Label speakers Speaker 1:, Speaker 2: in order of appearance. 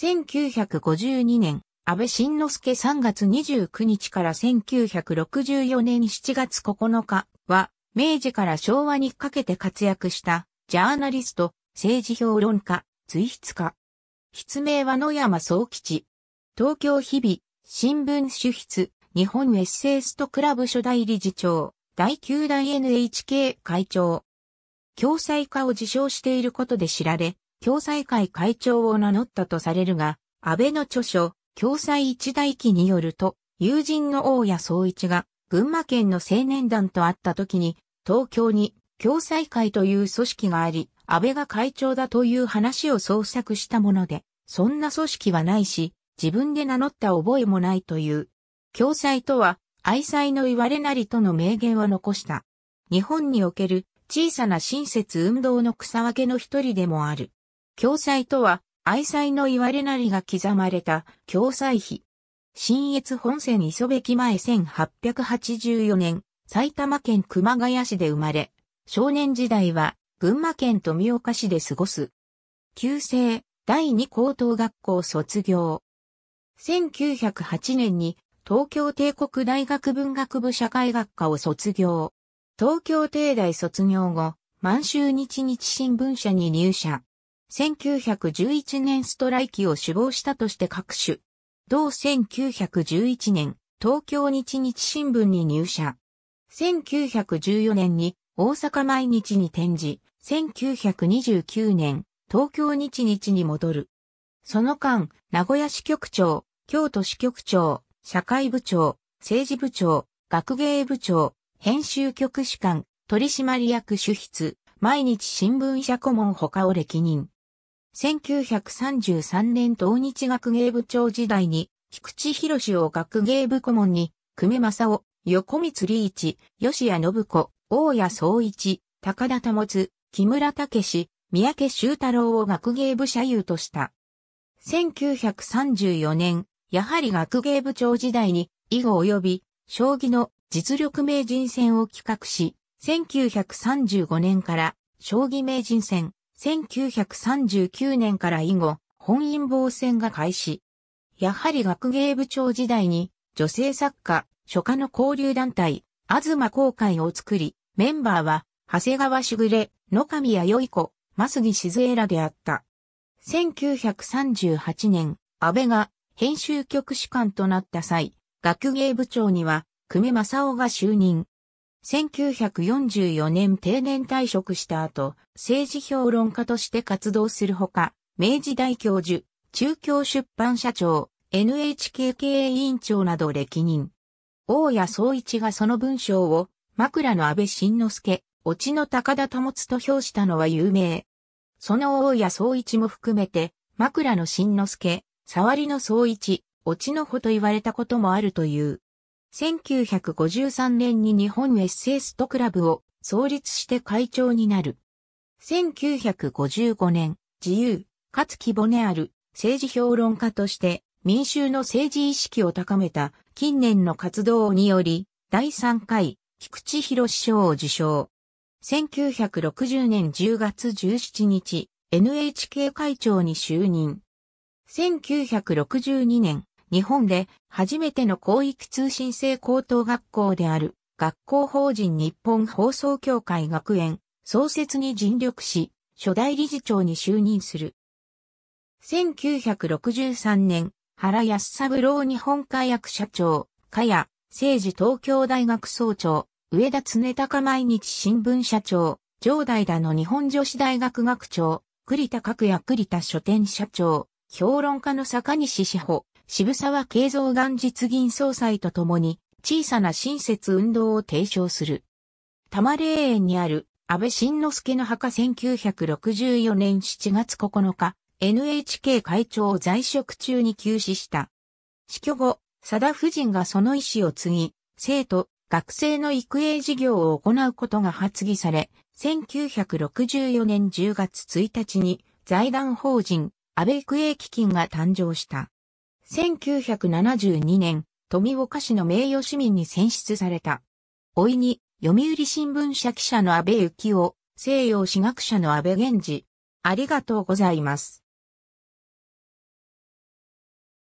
Speaker 1: 1952年、安倍晋之助3月29日から1964年7月9日は、明治から昭和にかけて活躍したジャーナリスト、政治評論家、随筆家。筆名は野山総吉。東京日々、新聞主筆、日本エッセイストクラブ初代理事長、第9代 NHK 会長。共済化を自称していることで知られ、共済会会長を名乗ったとされるが、安倍の著書、共済一代記によると、友人の大谷総一が、群馬県の青年団と会った時に、東京に共済会という組織があり、安倍が会長だという話を創作したもので、そんな組織はないし、自分で名乗った覚えもないという。共済とは、愛妻の言われなりとの名言を残した。日本における小さな親切運動の草分けの一人でもある。共済とは、愛妻の言われなりが刻まれた共済碑。新越本線磯部駅前1884年、埼玉県熊谷市で生まれ、少年時代は群馬県富岡市で過ごす。旧制第二高等学校卒業。1908年に東京帝国大学文学部社会学科を卒業。東京帝大卒業後、満州日日新聞社に入社。1911年ストライキを死亡したとして各種。同1911年、東京日日新聞に入社。1914年に大阪毎日に転じ、1929年、東京日日に戻る。その間、名古屋市局長、京都市局長、社会部長、政治部長、学芸部長、編集局主管、取締役主筆、毎日新聞社顧問他を歴任。1933年東日学芸部長時代に、菊池博を学芸部顧問に、久米正夫、横光理一、吉谷信子、大谷総一、高田保、木村武史、三宅修太郎を学芸部社友とした。1934年、やはり学芸部長時代に、囲碁及び、将棋の実力名人戦を企画し、1935年から、将棋名人戦、1939年から以後、本因坊戦が開始。やはり学芸部長時代に、女性作家、書家の交流団体、東公会を作り、メンバーは、長谷川しぐれ、野上やよい子、増木静江らであった。1938年、安倍が編集局主管となった際、学芸部長には、久米正夫が就任。1944年定年退職した後、政治評論家として活動するほか、明治大教授、中京出版社長、NHK 経営委員長など歴任。大谷総一がその文章を、枕の安倍晋之助、落ちの高田保と表したのは有名。その大谷総一も含めて、枕の晋之助、触りの総一、落ちの穂と言われたこともあるという。1953年に日本エッセイストクラブを創立して会長になる。1955年、自由、かつ規模ねある政治評論家として民衆の政治意識を高めた近年の活動により、第3回、菊池博賞を受賞。1960年10月17日、NHK 会長に就任。1962年、日本で初めての広域通信制高等学校である学校法人日本放送協会学園創設に尽力し、初代理事長に就任する。1963年、原康三郎日本火役社長、加谷、政治東京大学総長、上田常隆毎日新聞社長、上代田の日本女子大学学長、栗田角也栗田書店社長、評論家の坂西志保、渋沢慶三元実銀総裁と共に小さな親切運動を提唱する。多摩霊園にある安倍晋之助の墓1964年7月9日、NHK 会長を在職中に休止した。死去後、佐田夫人がその意思を継ぎ、生徒、学生の育英事業を行うことが発議され、1964年10月1日に財団法人安倍育英基金が誕生した。1972年、富岡市の名誉市民に選出された。老いに、読売新聞社記者の安倍幸夫、西洋史学者の安倍源氏。ありがとうございます。